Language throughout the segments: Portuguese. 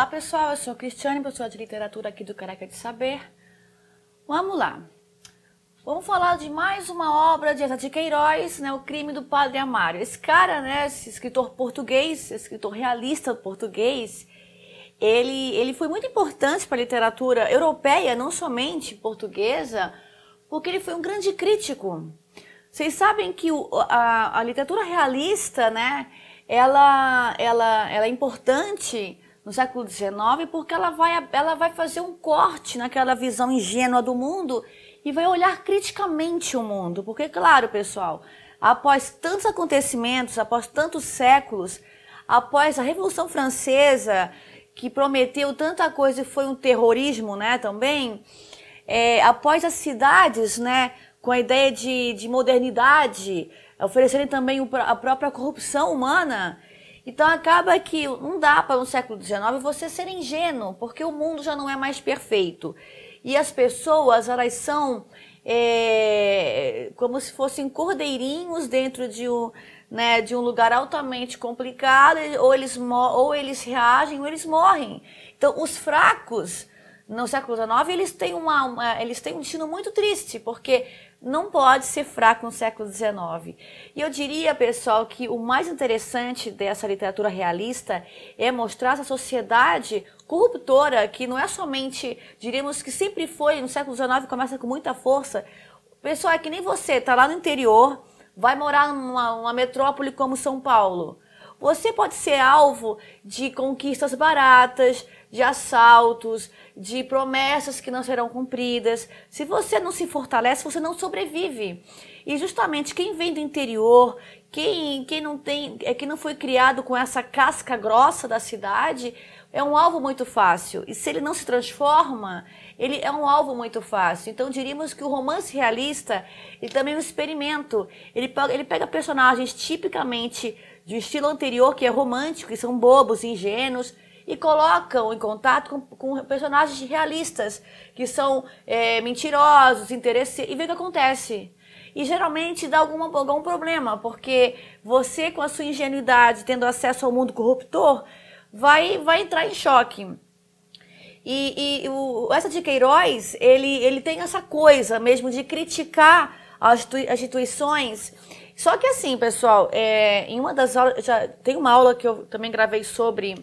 Olá pessoal, eu sou Cristiane, professora de literatura aqui do Careca de Saber. Vamos lá. Vamos falar de mais uma obra de Asa de Queiroz, né, O Crime do Padre Amário. Esse cara, né, esse escritor português, escritor realista português, ele, ele foi muito importante para a literatura europeia, não somente portuguesa, porque ele foi um grande crítico. Vocês sabem que o, a, a literatura realista, né, ela, ela, ela é importante no século XIX, porque ela vai, ela vai fazer um corte naquela visão ingênua do mundo e vai olhar criticamente o mundo. Porque, claro, pessoal, após tantos acontecimentos, após tantos séculos, após a Revolução Francesa, que prometeu tanta coisa e foi um terrorismo né, também, é, após as cidades, né, com a ideia de, de modernidade, oferecerem também a própria corrupção humana, então acaba que não dá para no século XIX você ser ingênuo, porque o mundo já não é mais perfeito. E as pessoas, elas são é, como se fossem cordeirinhos dentro de um, né, de um lugar altamente complicado, ou eles, ou eles reagem ou eles morrem. Então os fracos no século XIX, eles têm, uma, uma eles têm um destino muito triste, porque não pode ser fraco no século XIX. E eu diria, pessoal, que o mais interessante dessa literatura realista é mostrar essa sociedade corruptora, que não é somente, diríamos que sempre foi, no século XIX começa com muita força. Pessoal, é que nem você, está lá no interior, vai morar numa metrópole como São Paulo. Você pode ser alvo de conquistas baratas, de assaltos, de promessas que não serão cumpridas. Se você não se fortalece, você não sobrevive. E justamente quem vem do interior, quem, quem não tem, é que não foi criado com essa casca grossa da cidade, é um alvo muito fácil. E se ele não se transforma, ele é um alvo muito fácil. Então diríamos que o romance realista, ele também é um experimento. Ele, ele pega personagens tipicamente de um estilo anterior, que é romântico, que são bobos, ingênuos, e colocam em contato com, com personagens realistas, que são é, mentirosos, interesse e vê o que acontece. E geralmente dá algum algum problema, porque você, com a sua ingenuidade, tendo acesso ao mundo corruptor, vai, vai entrar em choque. E, e o, essa de Queiroz, ele, ele tem essa coisa mesmo de criticar as instituições. Só que assim, pessoal, é, em uma das aulas, já, tem uma aula que eu também gravei sobre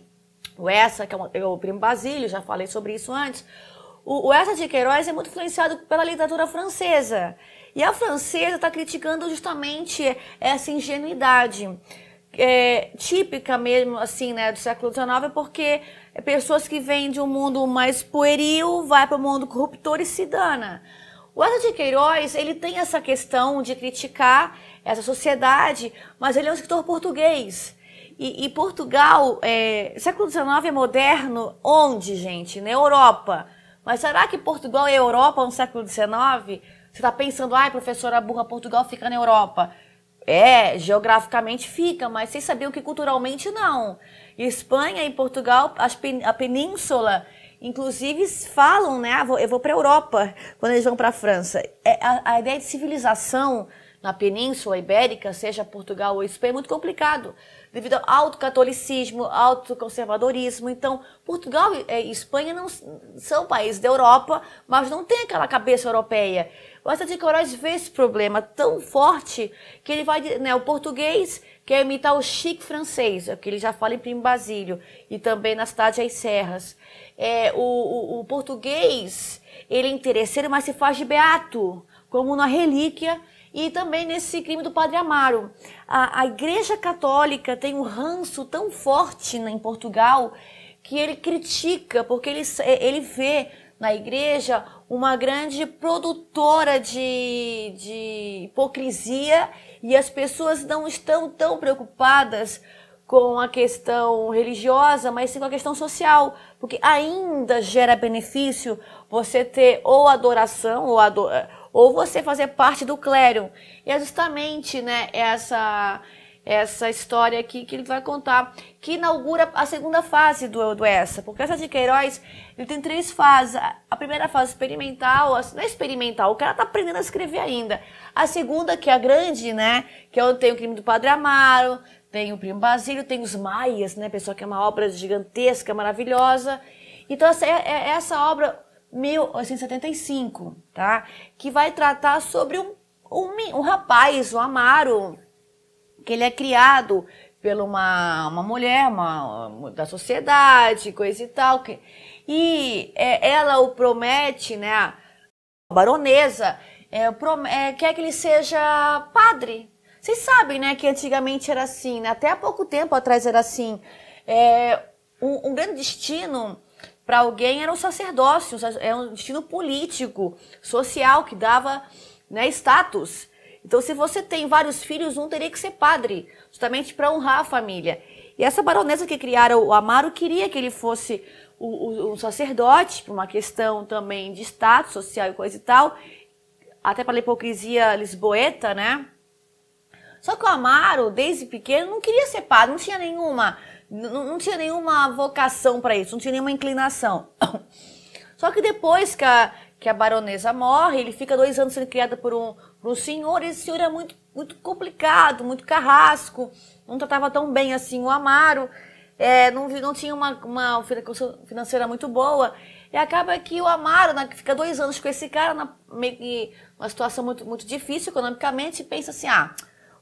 o Essa, que é, o primo Basílio, já falei sobre isso antes. O, o Essa de Queiroz é muito influenciado pela literatura francesa. E a francesa está criticando justamente essa ingenuidade. É, típica mesmo, assim, né, do século XIX, porque pessoas que vêm de um mundo mais pueril, vai para o mundo corruptor e se dana. O essa de Queiroz, ele tem essa questão de criticar essa sociedade, mas ele é um escritor português. E, e Portugal, é, século XIX é moderno onde, gente? Na Europa. Mas será que Portugal e Europa no século XIX? Você está pensando, ai, professora burra, Portugal fica na Europa. É, geograficamente fica, mas vocês sabiam que culturalmente não. Espanha e Portugal, pen, a península, inclusive falam, né? Ah, vou, eu vou para a Europa quando eles vão para é, a França. a, ideia de civilização na Península Ibérica, seja Portugal ou Espanha, é muito complicado devido ao autocatolicismo, conservadorismo, Então, Portugal e é, Espanha não são países da Europa, mas não tem aquela cabeça europeia. O Estado é de Queiroz vê esse problema tão forte que ele vai, né, o português quer imitar o chique francês, é que ele já fala em Primo Basílio e também na cidade das Serras. É, o, o, o português, ele é interesseiro, mas se faz de beato, como na relíquia e também nesse crime do Padre Amaro. A, a Igreja Católica tem um ranço tão forte em Portugal que ele critica, porque ele, eh, ele vê na igreja uma grande produtora de, de hipocrisia e as pessoas não estão tão preocupadas com a questão religiosa, mas sim com a questão social, porque ainda gera benefício você ter ou adoração ou, ador eh, ou você fazer parte do clero. E é justamente né, essa, essa história aqui que ele vai contar, que inaugura a segunda fase do, do essa, porque essa de Queiroz ele tem três fases. A primeira fase experimental, não é experimental, o cara tá aprendendo a escrever ainda. A segunda, que é a grande, né, que é onde tem o crime do Padre Amaro, tem o Primo Basílio, tem os Maias, né, pessoal, que é uma obra gigantesca, maravilhosa. Então, essa, é, é, é essa obra, 1875, tá? Que vai tratar sobre um, um, um rapaz, o Amaro, que ele é criado pela uma, uma mulher uma, uma, da sociedade, coisa e tal. Que, e é, ela o promete, né? A baronesa é, prom, é, quer que ele seja padre. Vocês sabem, né, que antigamente era assim, né? até há pouco tempo atrás era assim. É, um, um grande destino para alguém era um sacerdócio, é um destino político, social, que dava né, status. Então, se você tem vários filhos, um teria que ser padre, justamente para honrar a família. E essa baronesa que criara o Amaro queria que ele fosse um sacerdote, por uma questão também de status social e coisa e tal, até pela hipocrisia lisboeta, né? Só que o Amaro, desde pequeno, não queria ser padre, não tinha nenhuma não, não tinha nenhuma vocação para isso, não tinha nenhuma inclinação. Só que depois que a, que a baronesa morre, ele fica dois anos sendo criado por um, por um senhor, e esse senhor é muito, muito complicado, muito carrasco, não tratava tão bem assim o Amaro, é, não, não tinha uma, uma financeira muito boa. E acaba que o Amaro né, fica dois anos com esse cara, na, meio que uma situação muito, muito difícil economicamente, e pensa assim: ah,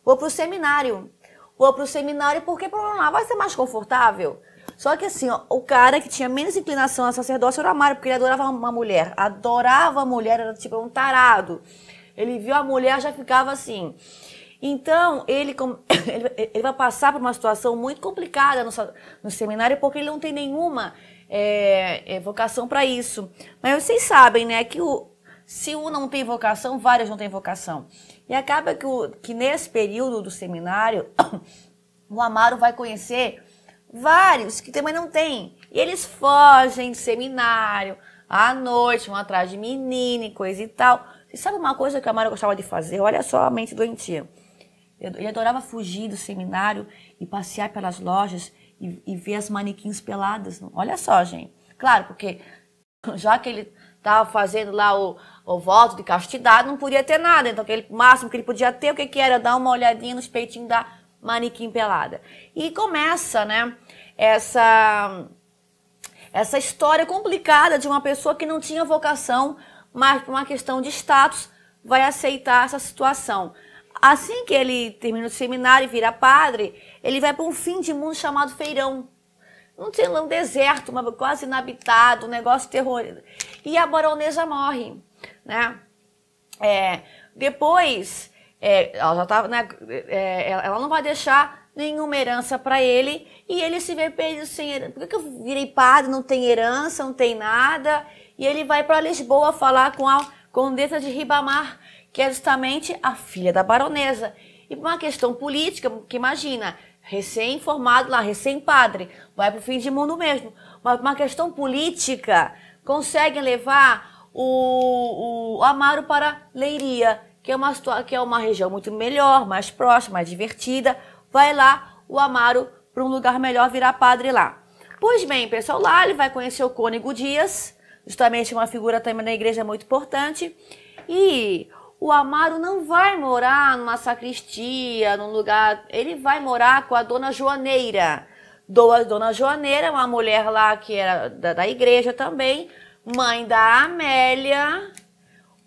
vou para o seminário vou para o seminário porque para lá vai ser mais confortável. Só que assim, ó, o cara que tinha menos inclinação a sacerdócio era o Mário, porque ele adorava uma mulher. Adorava a mulher, era tipo um tarado. Ele viu a mulher, já ficava assim. Então, ele, ele, vai passar por uma situação muito complicada no, no seminário, porque ele não tem nenhuma é, vocação para isso. Mas vocês sabem, né, que o, se um não tem vocação, vários não têm vocação. E acaba que, o, que nesse período do seminário, o Amaro vai conhecer vários que também não têm. E eles fogem de seminário, à noite, vão atrás de menina e coisa e tal. E sabe uma coisa que o Amaro gostava de fazer? Olha só a mente doentia. Ele adorava fugir do seminário e passear pelas lojas e, e ver as manequins peladas. Olha só, gente. Claro, porque já que ele estava fazendo lá o, o voto de castidade, não podia ter nada. Então, aquele máximo que ele podia ter, o que, que era? Dar uma olhadinha nos peitinhos da manequim pelada. E começa, né, essa, essa história complicada de uma pessoa que não tinha vocação, mas por uma questão de status, vai aceitar essa situação. Assim que ele termina o seminário e vira padre, ele vai para um fim de mundo chamado Feirão. Não sei um deserto, mas quase inabitado, um negócio terror. E a baronesa morre né? É, depois, é, ela já tava, né, é, ela não vai deixar nenhuma herança para ele e ele se vê perdido sem herança. Por que, que eu virei padre, não tem herança, não tem nada? E ele vai para Lisboa falar com a condessa de Ribamar, que é justamente a filha da baronesa. E por uma questão política, que imagina, recém-formado lá, recém-padre, vai para o fim de mundo mesmo. Mas por uma questão política, consegue levar o, o Amaro para Leiria, que é, uma, que é uma região muito melhor, mais próxima, mais divertida. Vai lá o Amaro para um lugar melhor virar padre lá. Pois bem, pessoal, lá ele vai conhecer o Cônego Dias, justamente uma figura também na igreja muito importante. E o Amaro não vai morar numa sacristia, num lugar. Ele vai morar com a dona Joaneira. Dona Joaneira, é uma mulher lá que era da, da igreja também, mãe da Amélia.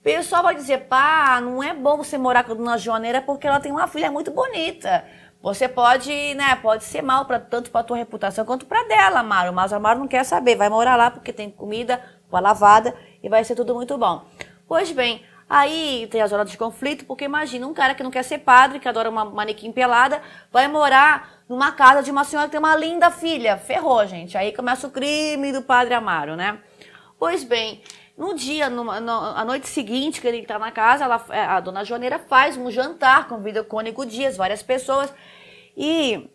O pessoal vai dizer, pá, não é bom você morar com a dona Joaneira porque ela tem uma filha muito bonita. Você pode, né, pode ser mal para tanto para tua reputação quanto para dela, Amaro. Mas Amaro não quer saber, vai morar lá porque tem comida, uma lavada e vai ser tudo muito bom. Pois bem, aí tem as horas de conflito, porque imagina um cara que não quer ser padre, que adora uma manequim pelada, vai morar numa casa de uma senhora que tem uma linda filha. Ferrou, gente. Aí começa o crime do padre Amaro, né? Pois bem, no dia, numa, na, a noite seguinte que ele está na casa, ela, é, a dona Joaneira faz um jantar, convida o Cônigo Dias, várias pessoas. E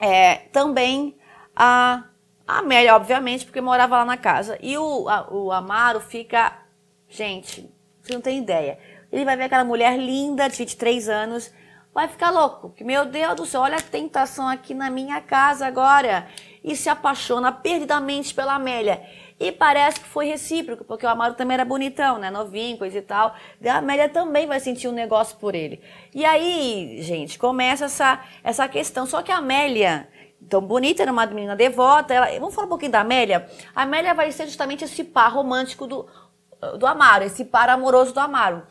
é, também a, a Amélia, obviamente, porque morava lá na casa. E o, a, o Amaro fica. Gente, você não tem ideia. Ele vai ver aquela mulher linda de 23 anos, vai ficar louco. Meu Deus do céu, olha a tentação aqui na minha casa agora e se apaixona perdidamente pela Amélia. E parece que foi recíproco, porque o Amaro também era bonitão, né? Novinho, coisa e tal. E a Amélia também vai sentir um negócio por ele. E aí, gente, começa essa, essa questão. Só que a Amélia, tão bonita, era uma menina devota. Ela... Vamos falar um pouquinho da Amélia? A Amélia vai ser justamente esse par romântico do, do Amaro, esse par amoroso do Amaro.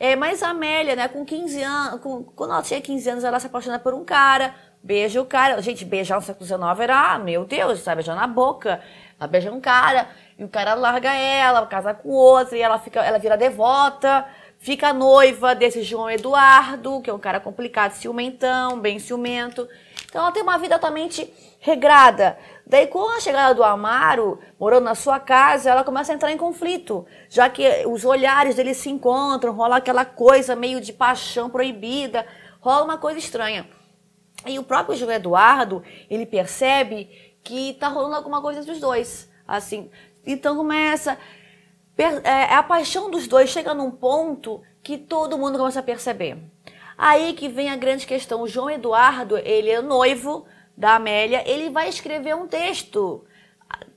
É, mas a Amélia, né, com 15 anos, com, quando ela tinha 15 anos, ela se apaixona por um cara, beija o cara. Gente, beijar no século XIX era, ah, meu Deus, sabe, beijar na boca. Ela beija um cara, e o cara larga ela, casa com outro, e ela fica, ela vira devota, fica noiva desse João Eduardo, que é um cara complicado, ciumentão, bem ciumento. Então ela tem uma vida totalmente regrada. Daí, com a chegada do Amaro, morando na sua casa, ela começa a entrar em conflito, já que os olhares deles se encontram, rola aquela coisa meio de paixão proibida, rola uma coisa estranha. E o próprio João Eduardo, ele percebe que tá rolando alguma coisa entre os dois, assim. Então começa é, é, a paixão dos dois chega num ponto que todo mundo começa a perceber. Aí que vem a grande questão. O João Eduardo, ele é noivo da Amélia, ele vai escrever um texto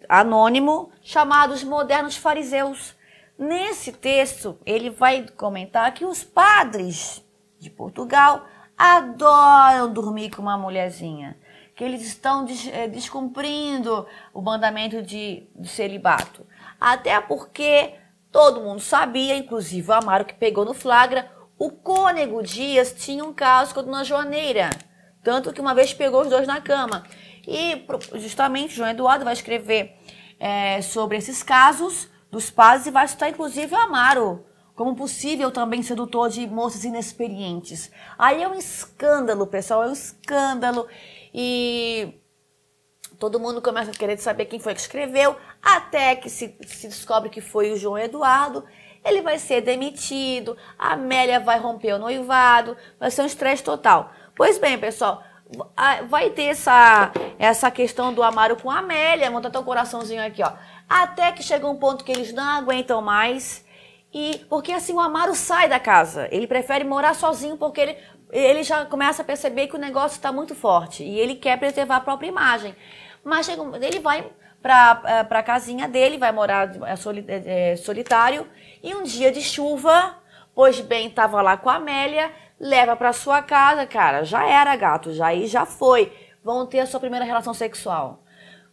anônimo chamado Os Modernos Fariseus. Nesse texto, ele vai comentar que os padres de Portugal adoram dormir com uma mulherzinha, que eles estão eh, descumprindo o mandamento de, de celibato. Até porque todo mundo sabia, inclusive o Amaro que pegou no flagra, o Cônego Dias tinha um caso com a dona Joaneira. Tanto que uma vez pegou os dois na cama. E justamente João Eduardo vai escrever é, sobre esses casos dos pais e vai citar inclusive o Amaro como possível também sedutor de moças inexperientes. Aí é um escândalo, pessoal, é um escândalo. E todo mundo começa a querer saber quem foi que escreveu, até que se, se descobre que foi o João Eduardo. Ele vai ser demitido, a Amélia vai romper o noivado, vai ser um estresse total. Pois bem, pessoal, vai ter essa, essa questão do Amaro com a Amélia, monta teu coraçãozinho aqui, ó. Até que chega um ponto que eles não aguentam mais e porque assim o Amaro sai da casa, ele prefere morar sozinho porque ele, ele já começa a perceber que o negócio está muito forte e ele quer preservar a própria imagem. Mas ele vai para eh, a casinha dele, vai morar é, eh, eh, solitário e um dia de chuva, pois bem, estava lá com a Amélia, leva para sua casa, cara, já era gato, já aí já foi, vão ter a sua primeira relação sexual.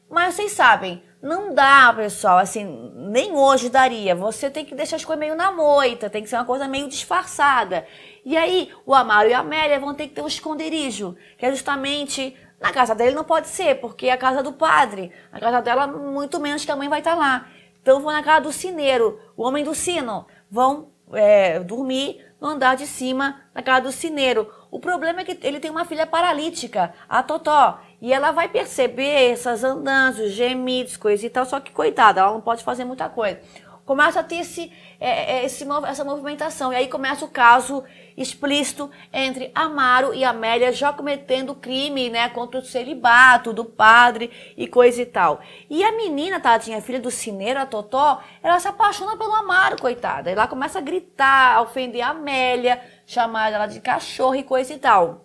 Mas vocês sabem, não dá, pessoal, assim, nem hoje daria. Você tem que deixar as coisas meio na moita, tem que ser uma coisa meio disfarçada. E aí, o Amaro e a Amélia vão ter que ter um esconderijo, que é justamente na casa dele não pode ser, porque é a casa do padre. Na casa dela, muito menos que a mãe vai estar tá lá. Então vão na casa do sineiro, o homem do sino. Vão é, dormir no andar de cima na casa do sineiro. O problema é que ele tem uma filha paralítica, a Totó, e ela vai perceber essas andanças, gemidos, coisa e tal, só que coitada, ela não pode fazer muita coisa. Começa a ter esse, é, é esse, essa movimentação, e aí começa o caso explícito entre Amaro e Amélia já cometendo crime né, contra o celibato do padre e coisa e tal. E a menina, tadinha, filha do cineiro, a Totó, ela se apaixona pelo Amaro, coitada. E lá começa a gritar, a ofender a Amélia, chamar ela de cachorro e coisa e tal.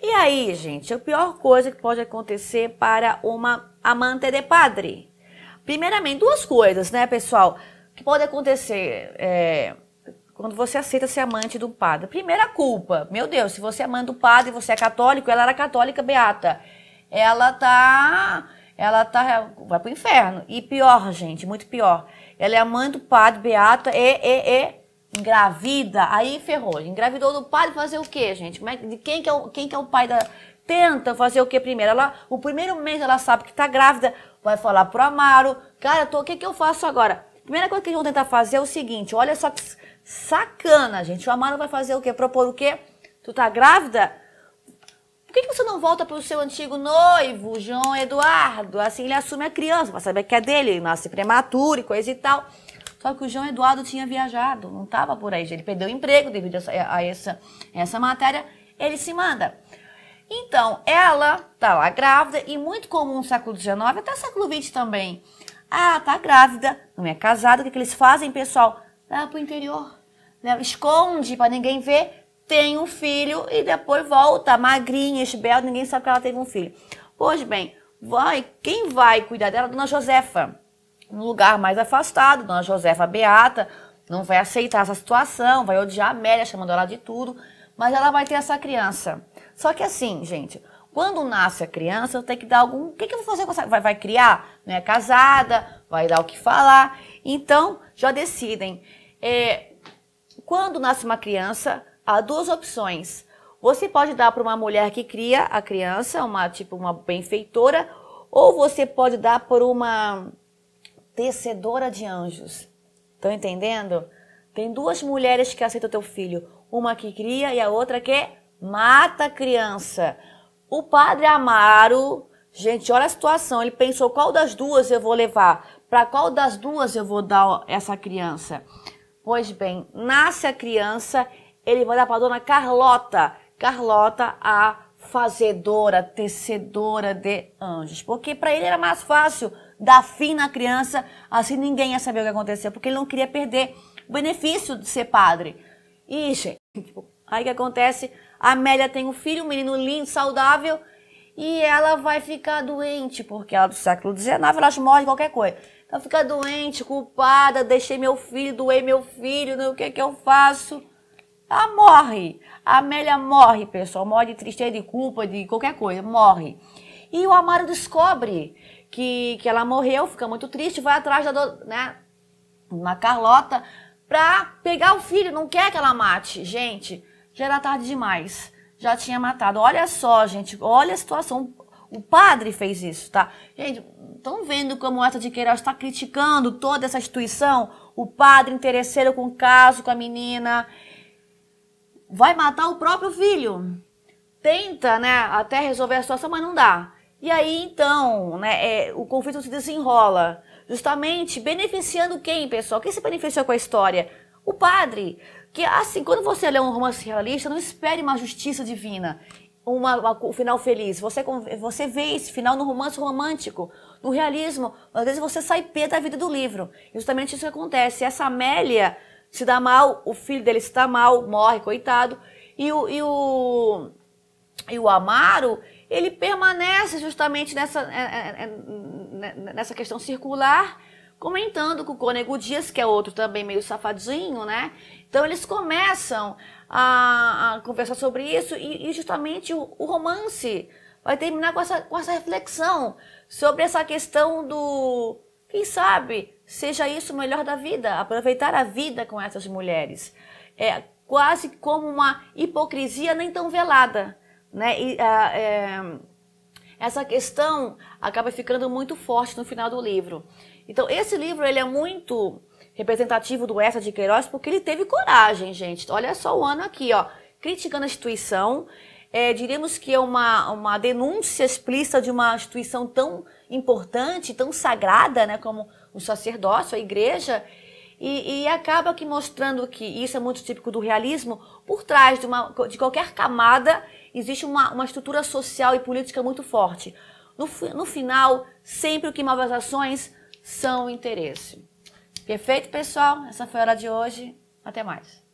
E aí, gente, a pior coisa que pode acontecer para uma amante de padre. Primeiramente, duas coisas, né, pessoal? que pode acontecer é, quando você aceita ser amante do padre? Primeira culpa. Meu Deus, se você é amante do padre, você é católico, ela era católica beata. Ela tá. Ela tá. Vai pro inferno. E pior, gente, muito pior. Ela é amante do padre, beata, e, e, e engravida, aí ferrou. Engravidou do pai, fazer o quê, gente? Como é, de quem que, é o, quem que é o pai da... Tenta fazer o quê primeiro? Ela, o primeiro mês ela sabe que tá grávida, vai falar pro Amaro, cara, tô, o que que eu faço agora? Primeira coisa que eles vão tentar fazer é o seguinte, olha só que sacana, gente. O Amaro vai fazer o quê? Propor o quê? Tu tá grávida? Por que, que você não volta pro seu antigo noivo, João Eduardo? Assim ele assume a criança, vai saber que é dele, nasce prematuro e coisa e tal. Só que o João Eduardo tinha viajado, não estava por aí. Ele perdeu o emprego devido a essa, essa matéria. Ele se manda. Então, ela tá lá grávida e muito comum no século XIX, até século XX também. Ah, tá grávida, não é casada, o que, é que eles fazem, pessoal? Leva pro interior, leva, esconde para ninguém ver, tem um filho e depois volta, magrinha, esbelta, ninguém sabe que ela teve um filho. Pois bem, vai, quem vai cuidar dela? Dona Josefa num lugar mais afastado, Dona Josefa Beata não vai aceitar essa situação, vai odiar a Amélia, chamando ela de tudo, mas ela vai ter essa criança. Só que assim, gente, quando nasce a criança, eu tenho que dar algum. O que, que eu vou fazer com essa. Vai, vai criar? Não é casada, vai dar o que falar. Então, já decidem. É, quando nasce uma criança, há duas opções. Você pode dar para uma mulher que cria a criança, uma tipo uma benfeitora, ou você pode dar por uma tecedora de anjos. Estão entendendo? Tem duas mulheres que aceitam teu filho, uma que cria e a outra que mata a criança. O padre Amaro, gente, olha a situação, ele pensou qual das duas eu vou levar, para qual das duas eu vou dar essa criança. Pois bem, nasce a criança, ele vai dar para dona Carlota. Carlota, a fazedora, tecedora de anjos, porque para ele era mais fácil dar fim na criança, assim ninguém ia saber o que aconteceu, porque ele não queria perder o benefício de ser padre. Ixi, tipo, aí que acontece? A Amélia tem um filho, um menino lindo, saudável, e ela vai ficar doente, porque ela é do século XIX, elas morrem qualquer coisa. Então fica doente, culpada, deixei meu filho, doei meu filho, não, o que que eu faço? Ela morre. A Amélia morre, pessoal. Morre de tristeza, de culpa, de qualquer coisa. Morre. E o Amaro descobre que, que ela morreu, fica muito triste, vai atrás da né, uma Carlota pra pegar o filho, não quer que ela mate. Gente, já era tarde demais. Já tinha matado. Olha só, gente, olha a situação. O padre fez isso, tá? Gente, estão vendo como essa de Queiroz está criticando toda essa instituição? O padre interesseiro com o caso, com a menina. Vai matar o próprio filho. Tenta, né, até resolver a situação, mas não dá. E aí, então, né, é, o conflito se desenrola, justamente beneficiando quem, pessoal? Quem se beneficiou com a história? O padre. Que, assim, quando você lê um romance realista, não espere uma justiça divina, uma, uma, um final feliz. Você, você vê esse final no romance romântico, no realismo. Às vezes você sai pé da vida do livro. justamente isso que acontece. Essa Amélia se dá mal, o filho dele se dá mal, morre, coitado. E o, e o, e o Amaro, ele permanece justamente nessa, é, é, é, nessa questão circular, comentando com o Cônego Dias, que é outro também meio safadinho, né? Então eles começam a, a conversar sobre isso e, e justamente o, o, romance vai terminar com essa, com essa reflexão sobre essa questão do, quem sabe, seja isso o melhor da vida, aproveitar a vida com essas mulheres. É quase como uma hipocrisia nem tão velada né? E, a, ah, é, essa questão acaba ficando muito forte no final do livro. Então, esse livro ele é muito representativo do Essa de Queiroz porque ele teve coragem, gente. Olha só o ano aqui, ó, criticando a instituição. É, diríamos que é uma, uma denúncia explícita de uma instituição tão importante, tão sagrada, né, como o sacerdócio, a igreja, e, e, acaba que mostrando que isso é muito típico do realismo, por trás de, uma, de qualquer camada existe uma, uma estrutura social e política muito forte. No, no final, sempre o que move as ações são o interesse. Perfeito, pessoal? Essa foi a hora de hoje. Até mais.